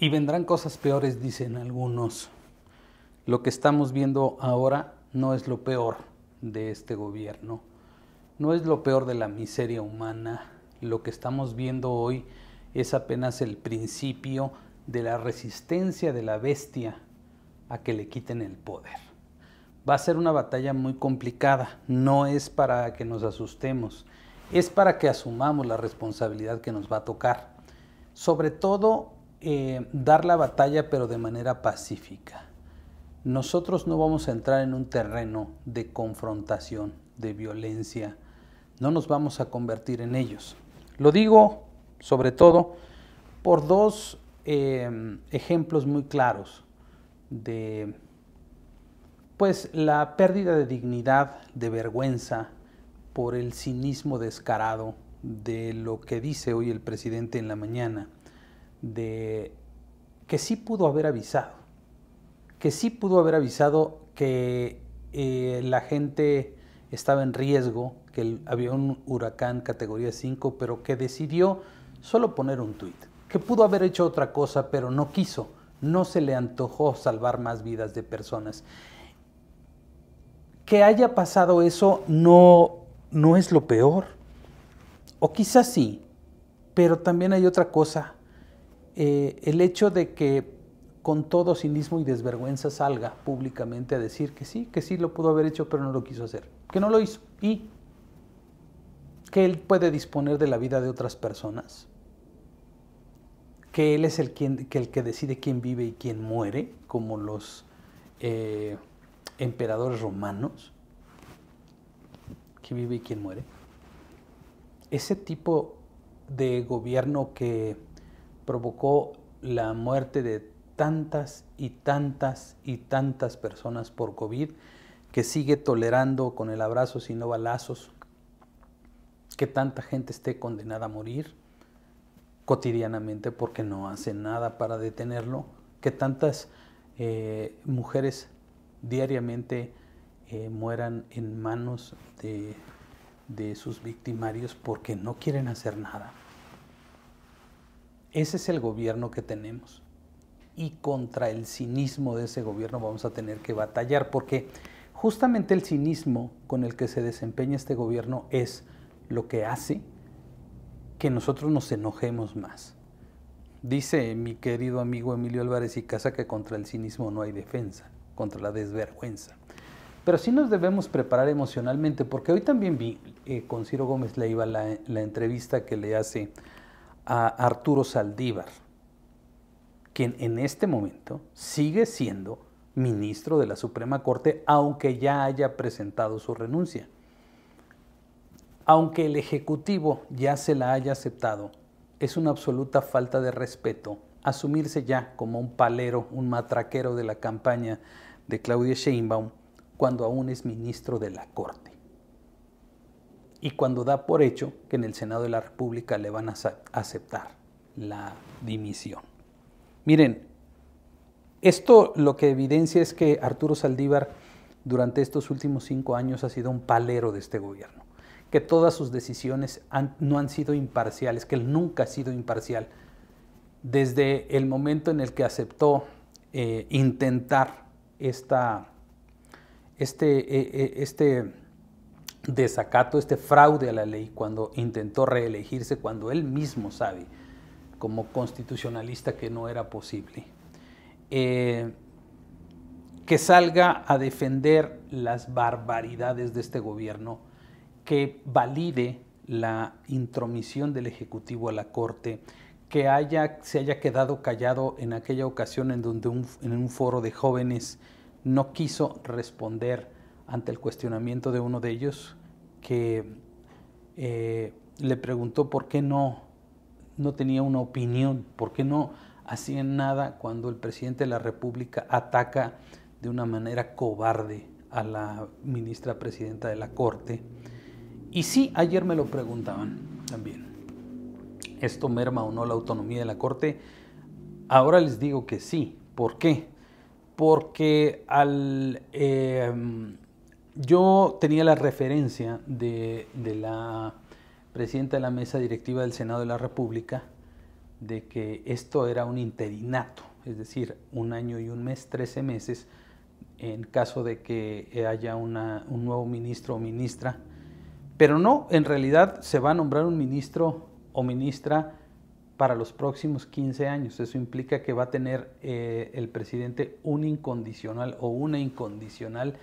Y vendrán cosas peores, dicen algunos. Lo que estamos viendo ahora no es lo peor de este gobierno, no es lo peor de la miseria humana. Lo que estamos viendo hoy es apenas el principio de la resistencia de la bestia a que le quiten el poder. Va a ser una batalla muy complicada, no es para que nos asustemos, es para que asumamos la responsabilidad que nos va a tocar. Sobre todo eh, dar la batalla pero de manera pacífica. Nosotros no vamos a entrar en un terreno de confrontación, de violencia, no nos vamos a convertir en ellos. Lo digo sobre todo por dos eh, ejemplos muy claros de pues la pérdida de dignidad, de vergüenza por el cinismo descarado de lo que dice hoy el presidente en la mañana de que sí pudo haber avisado, que sí pudo haber avisado que eh, la gente estaba en riesgo, que había un huracán categoría 5, pero que decidió solo poner un tuit, que pudo haber hecho otra cosa, pero no quiso, no se le antojó salvar más vidas de personas. Que haya pasado eso no, no es lo peor, o quizás sí, pero también hay otra cosa eh, el hecho de que con todo cinismo y desvergüenza salga públicamente a decir que sí, que sí lo pudo haber hecho, pero no lo quiso hacer, que no lo hizo y que él puede disponer de la vida de otras personas, que él es el, quien, que, el que decide quién vive y quién muere, como los eh, emperadores romanos, quién vive y quién muere. Ese tipo de gobierno que provocó la muerte de tantas y tantas y tantas personas por COVID que sigue tolerando con el abrazo sin balazos que tanta gente esté condenada a morir cotidianamente porque no hace nada para detenerlo, que tantas eh, mujeres diariamente eh, mueran en manos de, de sus victimarios porque no quieren hacer nada. Ese es el gobierno que tenemos. Y contra el cinismo de ese gobierno vamos a tener que batallar, porque justamente el cinismo con el que se desempeña este gobierno es lo que hace que nosotros nos enojemos más. Dice mi querido amigo Emilio Álvarez y Casa que contra el cinismo no hay defensa, contra la desvergüenza. Pero sí nos debemos preparar emocionalmente, porque hoy también vi eh, con Ciro Gómez Leiva la, la entrevista que le hace a Arturo Saldívar, quien en este momento sigue siendo ministro de la Suprema Corte, aunque ya haya presentado su renuncia. Aunque el Ejecutivo ya se la haya aceptado, es una absoluta falta de respeto asumirse ya como un palero, un matraquero de la campaña de Claudia Sheinbaum cuando aún es ministro de la Corte y cuando da por hecho que en el Senado de la República le van a aceptar la dimisión. Miren, esto lo que evidencia es que Arturo Saldívar durante estos últimos cinco años ha sido un palero de este gobierno, que todas sus decisiones no han sido imparciales, que él nunca ha sido imparcial. Desde el momento en el que aceptó eh, intentar esta, este, eh, eh, este desacato, este fraude a la ley cuando intentó reelegirse, cuando él mismo sabe como constitucionalista que no era posible. Eh, que salga a defender las barbaridades de este gobierno, que valide la intromisión del Ejecutivo a la Corte, que haya, se haya quedado callado en aquella ocasión en donde en un foro de jóvenes no quiso responder ante el cuestionamiento de uno de ellos, que eh, le preguntó por qué no, no tenía una opinión, por qué no hacían nada cuando el presidente de la República ataca de una manera cobarde a la ministra presidenta de la Corte. Y sí, ayer me lo preguntaban también. ¿Esto merma o no la autonomía de la Corte? Ahora les digo que sí. ¿Por qué? Porque al... Em, yo tenía la referencia de, la presidenta de la mesa directiva del Senado de la República de que esto era un interinato, es decir, un año y un mes, 13 meses, en caso de que haya un nuevo ministro o ministra. Pero no, en realidad se va a nombrar un ministro o ministra para los próximos 15 años. Eso implica que va a tener eh, el presidente un incondicional o una incondicional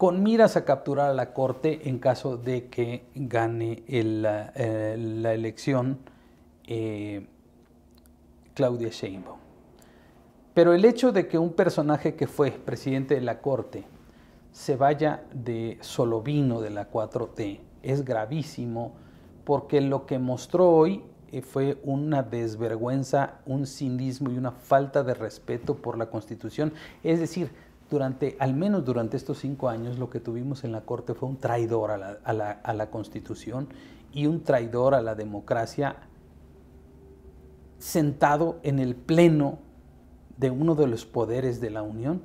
con miras a capturar a la Corte en caso de que gane eh, la, elección eh, Claudia Sheinbaum. Pero el hecho de que un personaje que fue presidente de la Corte se vaya de solovino de la 4T es gravísimo porque lo que mostró hoy eh, fue una desvergüenza, un cinismo y una falta de respeto por la Constitución. Es decir, durante, al menos durante estos cinco años, lo que tuvimos en la Corte fue un traidor a la, Constitución y un traidor a la democracia sentado en el pleno de uno de los poderes de la Unión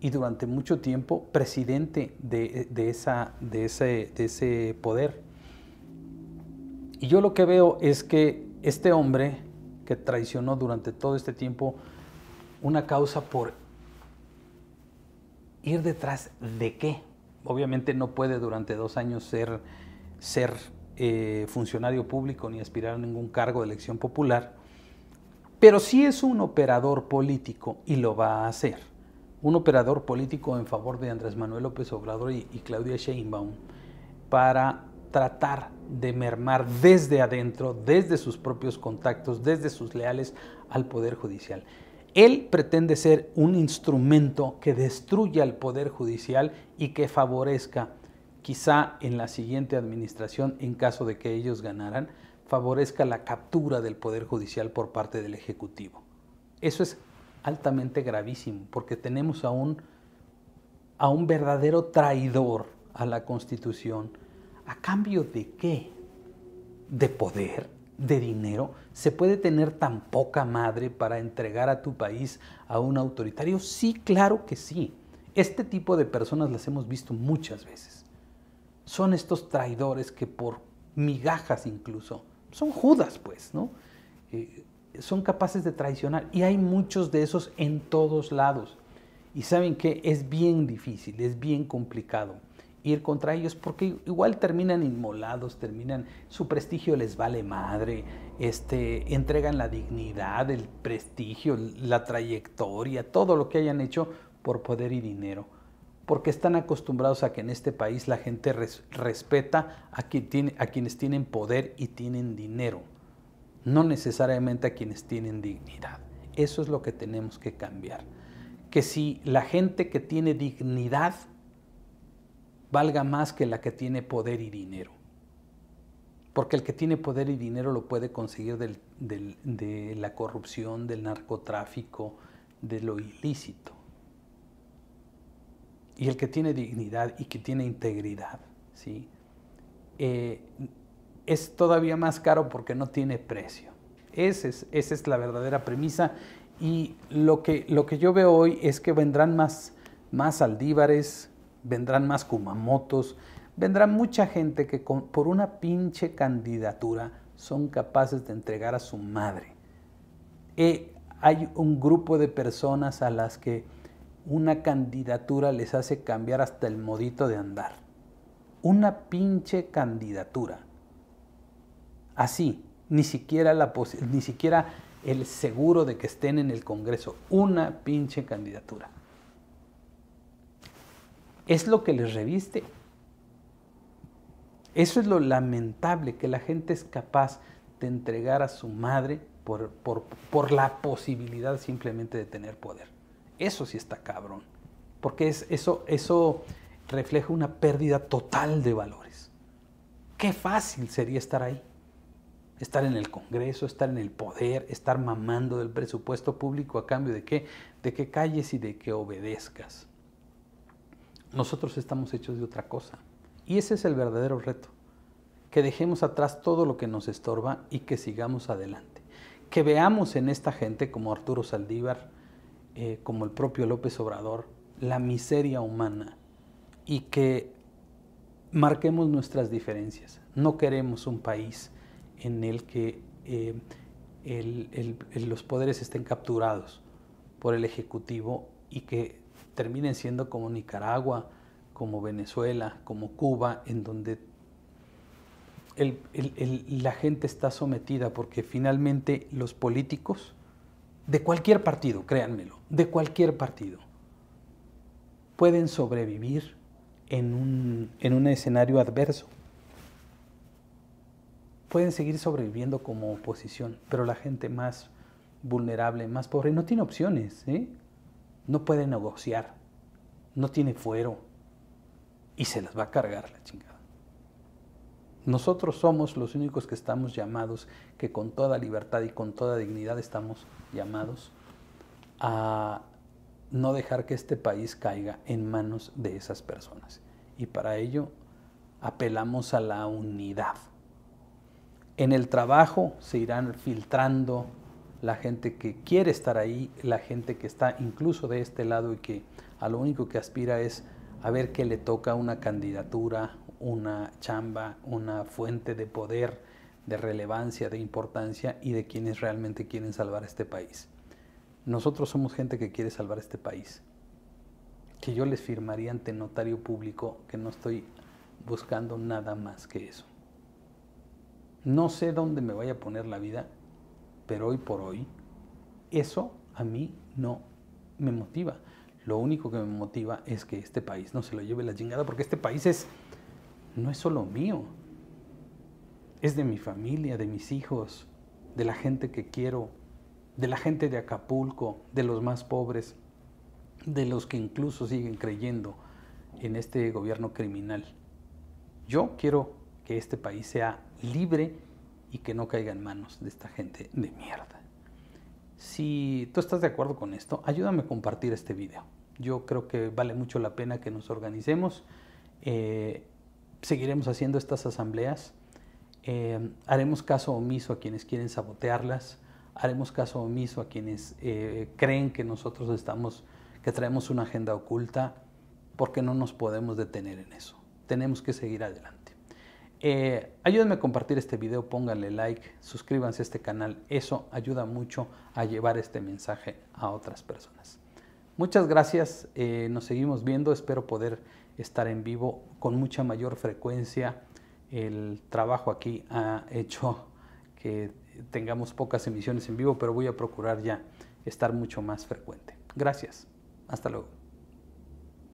y durante mucho tiempo presidente de, esa, de, ese, de ese poder. Y yo lo que veo es que este hombre que traicionó durante todo este tiempo una causa por ir detrás de qué. Obviamente no puede durante dos años ser, ser eh, funcionario público ni aspirar a ningún cargo de elección popular, pero sí es un operador político y lo va a hacer. Un operador político en favor de Andrés Manuel López Obrador y, y Claudia Sheinbaum para tratar de mermar desde adentro, desde sus propios contactos, desde sus leales al Poder Judicial. Él pretende ser un instrumento que destruya el poder judicial y que favorezca, quizá en la siguiente administración, en caso de que ellos ganaran, favorezca la captura del poder judicial por parte del Ejecutivo. Eso es altamente gravísimo, porque tenemos a un, a un verdadero traidor a la Constitución. ¿A cambio de qué? ¿De poder? de dinero? ¿Se puede tener tan poca madre para entregar a tu país a un autoritario? Sí, claro que sí. Este tipo de personas las hemos visto muchas veces. Son estos traidores que por migajas incluso, son judas pues, ¿no? Eh, son capaces de traicionar y hay muchos de esos en todos lados. Y saben que es bien difícil, es bien complicado ir contra ellos, porque igual terminan inmolados, terminan, su prestigio les vale madre, este, entregan la dignidad, el prestigio, la trayectoria, todo lo que hayan hecho por poder y dinero, porque están acostumbrados a que en este país la gente respeta a, quien tiene, a quienes tienen poder y tienen dinero, no necesariamente a quienes tienen dignidad. Eso es lo que tenemos que cambiar, que si la gente que tiene dignidad, valga más que la que tiene poder y dinero. Porque el que tiene poder y dinero lo puede conseguir de la corrupción, del narcotráfico, de lo ilícito. Y el que tiene dignidad y que tiene integridad, ¿sí? Eh, es todavía más caro porque no tiene precio. Esa es, la verdadera premisa. Y lo que, lo que, yo veo hoy es que vendrán más, más aldíbares, vendrán más Kumamotos, vendrá mucha gente que por una pinche candidatura son capaces de entregar a su madre. Eh, hay un grupo de personas a las que una candidatura les hace cambiar hasta el modito de andar. Una pinche candidatura. Así, ni siquiera, la ni siquiera el seguro de que estén en el Congreso. Una pinche candidatura es lo que les reviste. Eso es lo lamentable, que la gente es capaz de entregar a su madre por, la posibilidad simplemente de tener poder. Eso sí está cabrón, porque eso, eso refleja una pérdida total de valores. Qué fácil sería estar ahí, estar en el Congreso, estar en el poder, estar mamando del presupuesto público a cambio de qué, de que calles y de que obedezcas. Nosotros estamos hechos de otra cosa. Y ese es el verdadero reto. Que dejemos atrás todo lo que nos estorba y que sigamos adelante. Que veamos en esta gente como Arturo Saldívar, eh, como el propio López Obrador, la miseria humana y que marquemos nuestras diferencias. No queremos un país en el que eh, los poderes estén capturados por el Ejecutivo y que terminen siendo como Nicaragua, como Venezuela, como Cuba, en donde la gente está sometida porque finalmente los políticos, de cualquier partido, créanmelo, de cualquier partido, pueden sobrevivir en un, en un escenario adverso. Pueden seguir sobreviviendo como oposición, pero la gente más vulnerable, más pobre, no tiene opciones. ¿eh? no puede negociar, no tiene fuero y se las va a cargar la chingada. Nosotros somos los únicos que estamos llamados, que con toda libertad y con toda dignidad estamos llamados a no dejar que este país caiga en manos de esas personas. Y para ello apelamos a la unidad. En el trabajo se irán filtrando la gente que quiere estar ahí, la gente que está incluso de este lado y que a lo único que aspira es a ver qué le toca una candidatura, una chamba, una fuente de poder, de relevancia, de importancia y de quienes realmente quieren salvar este país. Nosotros somos gente que quiere salvar este país. Que yo les firmaría ante notario público que no estoy buscando nada más que eso. No sé dónde me vaya a poner la vida, pero hoy por hoy, eso a mí no me motiva. Lo único que me motiva es que este país no se lo lleve la chingada, porque este país es, no es solo mío, es de mi familia, de mis hijos, de la gente que quiero, de la gente de Acapulco, de los más pobres, de los que incluso siguen creyendo en este gobierno criminal. Yo quiero que este país sea libre y que no caiga en manos de esta gente de mierda. Si tú estás de acuerdo con esto, ayúdame a compartir este video. Yo creo que vale mucho la pena que nos organicemos. Eh, seguiremos haciendo estas asambleas. Eh, haremos caso omiso a quienes quieren sabotearlas. Haremos caso omiso a quienes eh, creen que nosotros estamos, que traemos una agenda oculta, porque no nos podemos detener en eso. Tenemos que seguir adelante. Eh, ayúdenme a compartir este video, pónganle like, suscríbanse a este canal. Eso ayuda mucho a llevar este mensaje a otras personas. Muchas gracias, eh, nos seguimos viendo. Espero poder estar en vivo con mucha mayor frecuencia. El trabajo aquí ha hecho que tengamos pocas emisiones en vivo, pero voy a procurar ya estar mucho más frecuente. Gracias. Hasta luego.